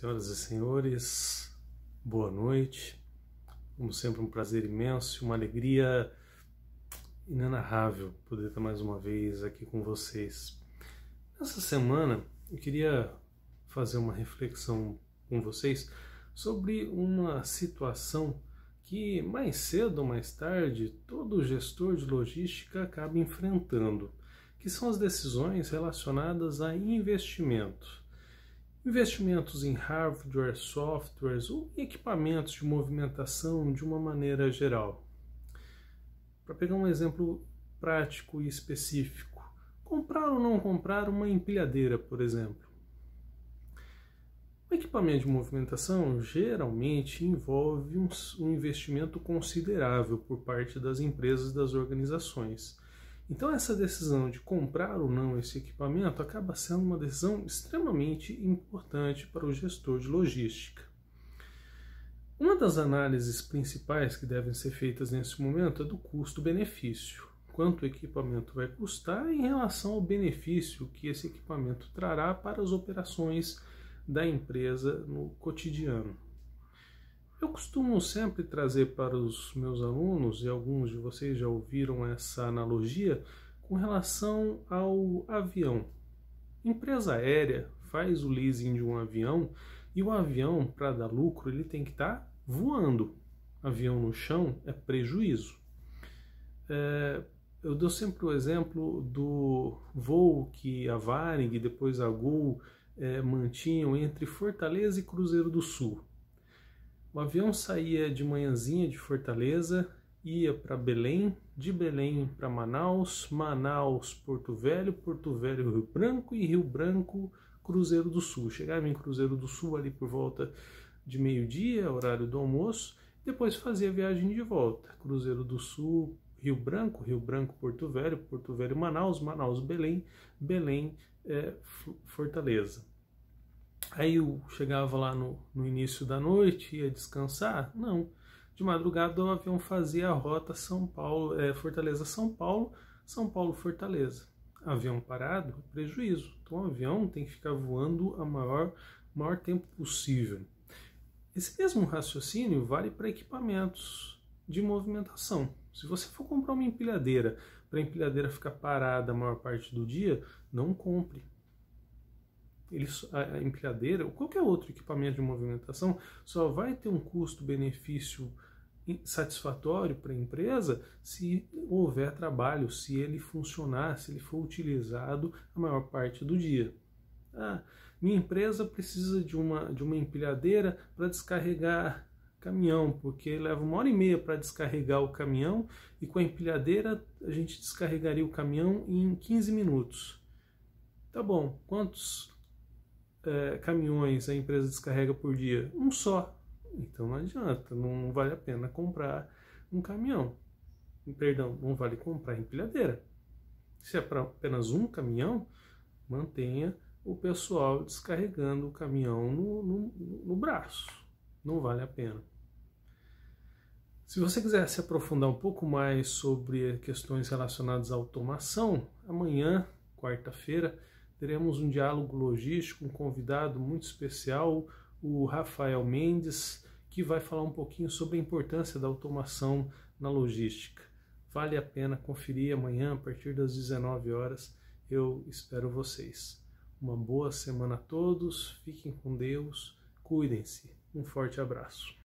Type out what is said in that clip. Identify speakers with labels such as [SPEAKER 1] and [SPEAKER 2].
[SPEAKER 1] Senhoras e senhores, boa noite. Como sempre, um prazer imenso, uma alegria inenarrável poder estar mais uma vez aqui com vocês. Nessa semana, eu queria fazer uma reflexão com vocês sobre uma situação que mais cedo ou mais tarde todo gestor de logística acaba enfrentando, que são as decisões relacionadas a investimento. Investimentos em hardware, softwares ou equipamentos de movimentação de uma maneira geral. Para pegar um exemplo prático e específico, comprar ou não comprar uma empilhadeira, por exemplo. O equipamento de movimentação geralmente envolve um, investimento considerável por parte das empresas e das organizações então, essa decisão de comprar ou não esse equipamento acaba sendo uma decisão extremamente importante para o gestor de logística. Uma das análises principais que devem ser feitas nesse momento é do custo-benefício. Quanto o equipamento vai custar em relação ao benefício que esse equipamento trará para as operações da empresa no cotidiano. Eu costumo sempre trazer para os meus alunos, e alguns de vocês já ouviram essa analogia, com relação ao avião. Empresa aérea faz o leasing de um avião e o avião, para dar lucro, ele tem que estar tá voando. Avião no chão é prejuízo. É, eu dou sempre o exemplo do voo que a Varing e depois a Gol é, mantinham entre Fortaleza e Cruzeiro do Sul. O avião saía de manhãzinha de Fortaleza, ia para Belém, de Belém para Manaus, Manaus, Porto Velho, Porto Velho, Rio Branco e Rio Branco, Cruzeiro do Sul. Chegava em Cruzeiro do Sul ali por volta de meio-dia, horário do almoço, depois fazia a viagem de volta. Cruzeiro do Sul, Rio Branco, Rio Branco, Porto Velho, Porto Velho, Manaus, Manaus, Belém, Belém, eh, Fortaleza. Aí eu chegava lá no, no início da noite, ia descansar? Não. De madrugada o avião fazia a rota São Paulo, é, Fortaleza São Paulo, São Paulo Fortaleza. Avião parado, prejuízo. Então o avião tem que ficar voando a maior maior tempo possível. Esse mesmo raciocínio vale para equipamentos de movimentação. Se você for comprar uma empilhadeira para a empilhadeira ficar parada a maior parte do dia, não compre ele, a empilhadeira ou qualquer outro equipamento de movimentação só vai ter um custo-benefício satisfatório para a empresa se houver trabalho, se ele funcionar, se ele for utilizado a maior parte do dia. Ah, minha empresa precisa de uma, de uma empilhadeira para descarregar caminhão, porque leva uma hora e meia para descarregar o caminhão e com a empilhadeira a gente descarregaria o caminhão em 15 minutos. Tá bom, quantos é, caminhões a empresa descarrega por dia? Um só. Então não adianta, não vale a pena comprar um caminhão. Perdão, não vale comprar empilhadeira. Se é para apenas um caminhão, mantenha o pessoal descarregando o caminhão no, no, no braço. Não vale a pena. Se você quiser se aprofundar um pouco mais sobre questões relacionadas à automação, amanhã, quarta-feira, teremos um diálogo logístico, um convidado muito especial, o Rafael Mendes, que vai falar um pouquinho sobre a importância da automação na logística. Vale a pena conferir amanhã a partir das 19 horas. Eu espero vocês. Uma boa semana a todos, fiquem com Deus, cuidem-se. Um forte abraço.